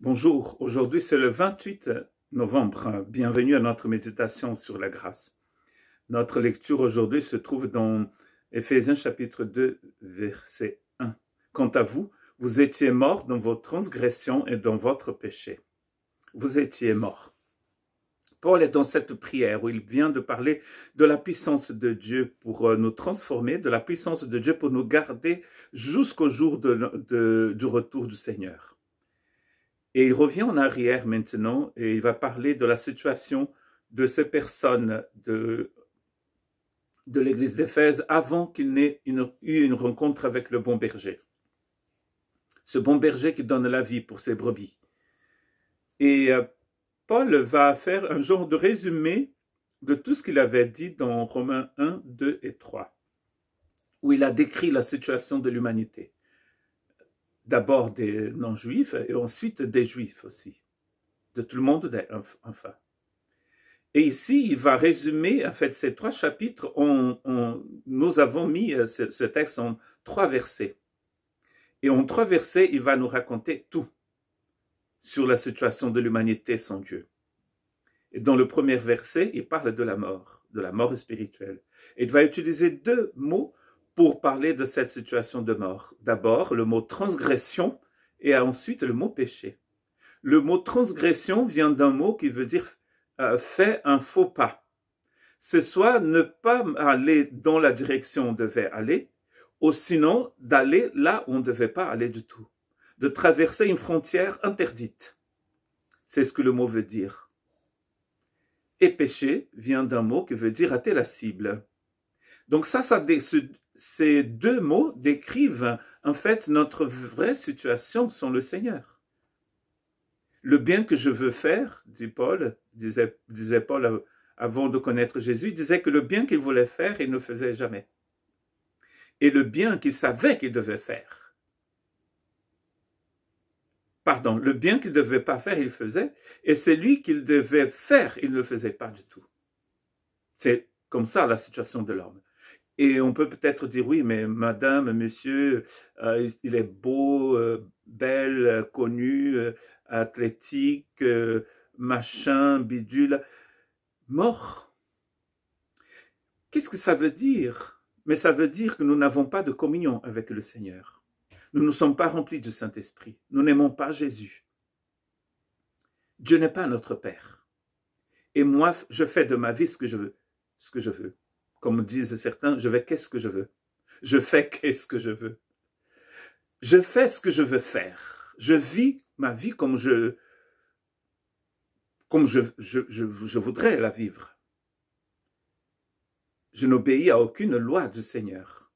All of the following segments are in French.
Bonjour, aujourd'hui c'est le 28 novembre. Bienvenue à notre méditation sur la grâce. Notre lecture aujourd'hui se trouve dans Éphésiens chapitre 2, verset 1. Quant à vous, vous étiez morts dans vos transgressions et dans votre péché. Vous étiez morts. Paul est dans cette prière où il vient de parler de la puissance de Dieu pour euh, nous transformer, de la puissance de Dieu pour nous garder jusqu'au jour du retour du Seigneur. Et il revient en arrière maintenant et il va parler de la situation de ces personnes de, de l'église d'Éphèse avant qu'il n'ait eu une rencontre avec le bon berger. Ce bon berger qui donne la vie pour ses brebis. Et euh, Paul va faire un genre de résumé de tout ce qu'il avait dit dans Romains 1, 2 et 3, où il a décrit la situation de l'humanité d'abord des non-juifs et ensuite des juifs aussi, de tout le monde enfin. Et ici, il va résumer en fait ces trois chapitres. On, nous avons mis euh, ce, texte en trois versets. Et en trois versets, il va nous raconter tout sur la situation de l'humanité sans Dieu. Et dans le premier verset, il parle de la mort, de la mort spirituelle. Et il va utiliser deux mots pour parler de cette situation de mort. D'abord, le mot transgression et ensuite le mot péché. Le mot transgression vient d'un mot qui veut dire euh, fait un faux pas. C'est soit ne pas aller dans la direction où on devait aller, ou sinon d'aller là où on ne devait pas aller du tout, de traverser une frontière interdite. C'est ce que le mot veut dire. Et péché vient d'un mot qui veut dire rater la cible. Donc ça, ça, ces deux mots décrivent en fait notre vraie situation sans le Seigneur. Le bien que je veux faire, dit Paul, disait, Paul avant de connaître Jésus, disait que le bien qu'il voulait faire, il ne faisait jamais. Et le bien qu'il savait qu'il devait faire. Pardon, le bien qu'il ne devait pas faire, il faisait, et celui qu'il devait faire, il ne le faisait pas du tout. C'est comme ça la situation de l'homme. Et on peut peut-être dire, oui, mais madame, monsieur, euh, il est beau, euh, belle, euh, connu, athlétique, machin, bidule. Mort. Qu'est-ce que ça veut dire Mais ça veut dire que nous n'avons pas de communion avec le Seigneur. Nous ne sommes pas remplis du Saint-Esprit. Nous n'aimons pas Jésus. Dieu n'est pas notre Père. Et moi, je fais de ma vie ce que je veux. Ce que je veux comme disent certains, je vais qu'est-ce que je veux. Je fais qu'est-ce que je veux. Je fais ce que je veux faire. Je vis ma vie comme je, comme je, je, voudrais la vivre. Je n'obéis à aucune loi du Seigneur.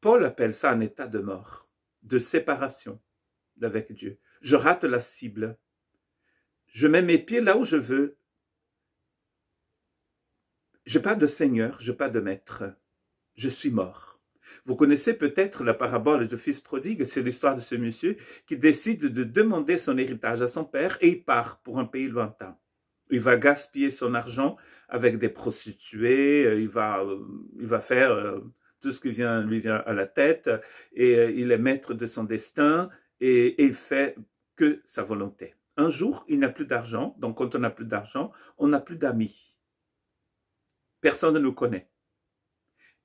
Paul appelle ça un état de mort, de séparation d'avec Dieu. Je rate la cible. Je mets mes pieds là où je veux n'ai pas de seigneur, n'ai pas de maître. Je suis mort. Vous connaissez peut-être la parabole du fils prodigue, c'est l'histoire de ce monsieur qui décide de demander son héritage à son père et il part pour un pays lointain. Il va gaspiller son argent avec des prostituées, euh, il va, euh, il va faire euh, tout ce qui lui vient à la tête et il est maître de son destin et, et il fait que sa volonté. Un jour, il n'a plus d'argent, donc quand on n'a plus d'argent, on n'a plus d'amis. Personne ne nous connaît.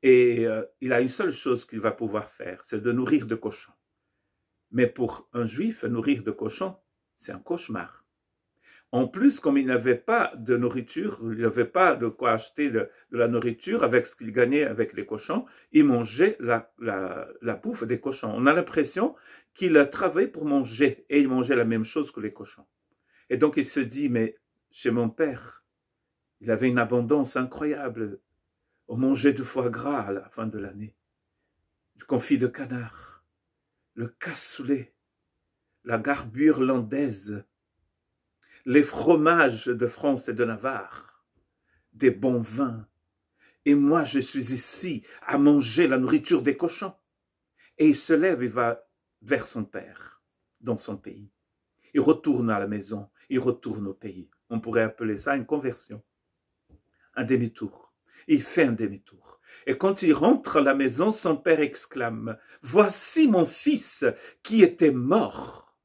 Et euh, il a une seule chose qu'il va pouvoir faire, c'est de nourrir de cochons. Mais pour un juif, nourrir de cochons, c'est un cauchemar. En plus, comme il n'avait pas de nourriture, il n'avait pas de quoi acheter de, la nourriture avec ce qu'il gagnait avec les cochons, il mangeait la, bouffe des cochons. On a l'impression qu'il travaillait pour manger et il mangeait la même chose que les cochons. Et donc il se dit, mais chez mon père, il avait une abondance incroyable. On mangeait du foie gras à la fin de l'année, du confit de canard, le cassoulet, la garbure landaise, les fromages de France et de Navarre, des bons vins. Et moi, je suis ici à manger la nourriture des cochons. Et il se lève et va vers son père, dans son pays. Il retourne à la maison, il retourne au pays. On pourrait appeler ça une conversion un demi-tour. Il fait un demi-tour. Et quand il rentre à la maison, son père exclame, Voici mon fils qui était mort.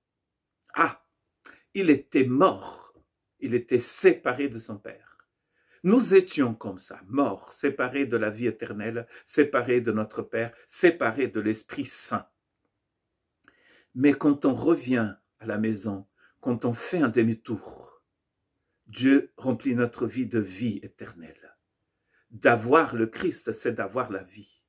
Ah, il était mort. Il était séparé de son père. Nous étions comme ça, morts, séparés de la vie éternelle, séparés de notre Père, séparés de l'Esprit Saint. Mais quand on revient à la maison, quand on fait un demi-tour, Dieu remplit notre vie de vie éternelle. D'avoir le Christ, c'est d'avoir la vie.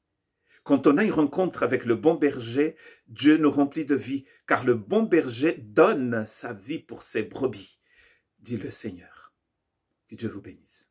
Quand on a une rencontre avec le bon berger, Dieu nous remplit de vie, car le bon berger donne sa vie pour ses brebis, dit le Seigneur. Que Dieu vous bénisse.